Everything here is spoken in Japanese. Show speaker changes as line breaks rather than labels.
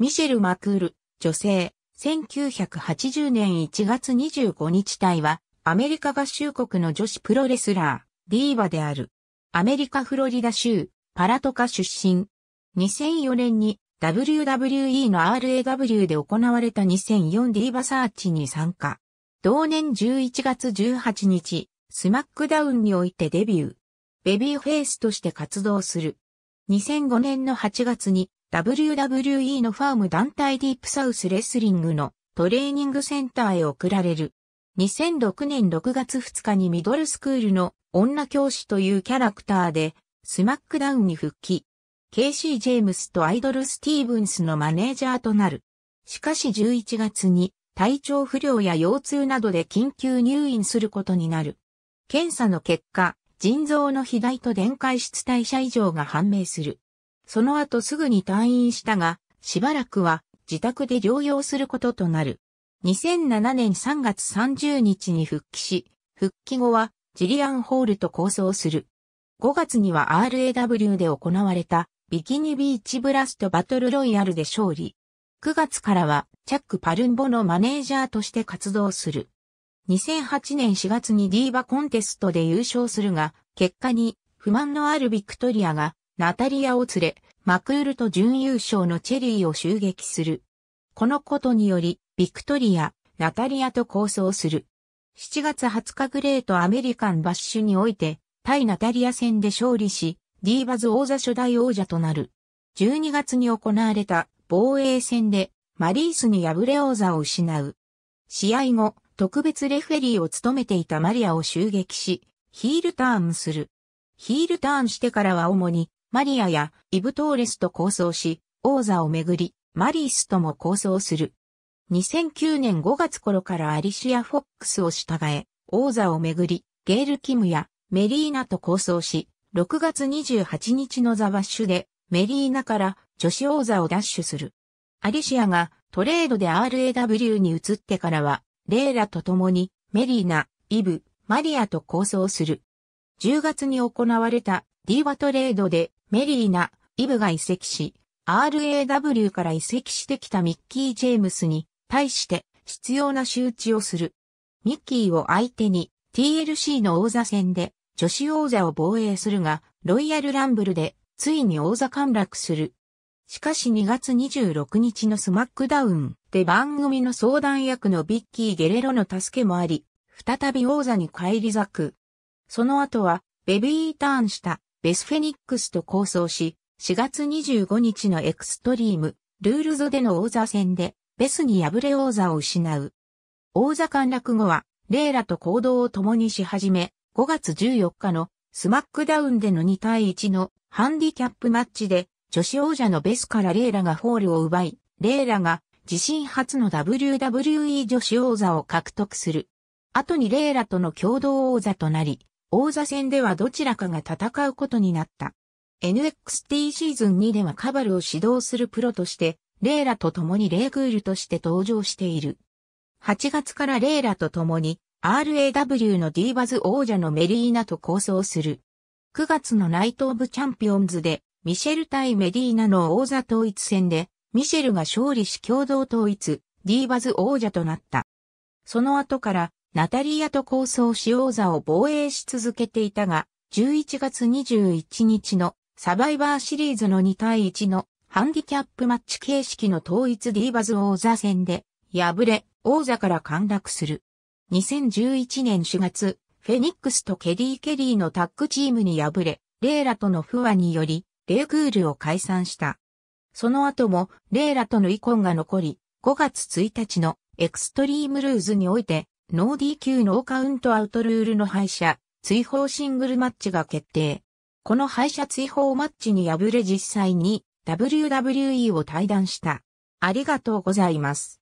ミシェル・マクール、女性、1980年1月25日隊は、アメリカ合衆国の女子プロレスラー、ディーバである。アメリカフロリダ州、パラトカ出身。2004年に WWE の RAW で行われた2004ディーバサーチに参加。同年11月18日、スマックダウンにおいてデビュー。ベビーフェイスとして活動する。2005年の8月に WWE のファーム団体ディープサウスレスリングのトレーニングセンターへ送られる。2006年6月2日にミドルスクールの女教師というキャラクターでスマックダウンに復帰。ケイシー・ジェームスとアイドル・スティーブンスのマネージャーとなる。しかし11月に体調不良や腰痛などで緊急入院することになる。検査の結果、腎臓の肥大と電解質代謝異常が判明する。その後すぐに退院したが、しばらくは自宅で療養することとなる。2007年3月30日に復帰し、復帰後はジリアン・ホールと構想する。5月には RAW で行われたビキニビーチブラストバトルロイヤルで勝利。9月からはチャック・パルンボのマネージャーとして活動する。2008年4月にディーバコンテストで優勝するが、結果に不満のあるビクトリアがナタリアを連れ、マクールと準優勝のチェリーを襲撃する。このことにより、ビクトリア、ナタリアと構想する。7月20日グレートアメリカンバッシュにおいて、対ナタリア戦で勝利し、ディーバズ王座初代王者となる。12月に行われた防衛戦で、マリースに敗れ王座を失う。試合後、特別レフェリーを務めていたマリアを襲撃し、ヒールターンする。ヒールターンしてからは主にマリアやイブトーレスと構想し、王座をめぐり、マリースとも構想する。2009年5月頃からアリシア・フォックスを従え、王座をめぐり、ゲール・キムやメリーナと構想し、6月28日のザ・バッシュで、メリーナから女子王座を奪取する。アリシアがトレードで RAW に移ってからは、レイラと共にメリーナ、イブ、マリアと構想する。10月に行われた D ワトレードでメリーナ、イブが移籍し、RAW から移籍してきたミッキー・ジェームスに対して必要な周知をする。ミッキーを相手に TLC の王座戦で女子王座を防衛するが、ロイヤルランブルでついに王座陥落する。しかし2月26日のスマックダウンで番組の相談役のビッキー・ゲレロの助けもあり、再び王座に返り咲く。その後は、ベビーターンしたベスフェニックスと構想し、4月25日のエクストリーム、ルールゾでの王座戦で、ベスに敗れ王座を失う。王座陥落後は、レイラと行動を共にし始め、5月14日のスマックダウンでの2対1のハンディキャップマッチで、女子王者のベスからレイラがホールを奪い、レイラが自身初の WWE 女子王座を獲得する。後にレイラとの共同王座となり、王座戦ではどちらかが戦うことになった。NXT シーズン2ではカバルを指導するプロとして、レイラと共にレイクールとして登場している。8月からレイラと共に RAW のディーバズ王者のメリーナと構想する。9月のナイト・オブ・チャンピオンズで、ミシェル対メリーナの王座統一戦で、ミシェルが勝利し共同統一、ディーバズ王者となった。その後からナタリアと構想し王座を防衛し続けていたが、11月21日のサバイバーシリーズの2対1のハンディキャップマッチ形式の統一ディーバズ王座戦で敗れ王座から陥落する。2011年4月、フェニックスとケリー・ケリーのタッグチームに敗れ、レイラとの不和により、レイクールを解散した。その後も、レイラとの遺恨が残り、5月1日のエクストリームルーズにおいて、ノー D 級ノーカウントアウトルールの敗者、追放シングルマッチが決定。この敗者追放マッチに敗れ実際に WWE を退団した。ありがとうございます。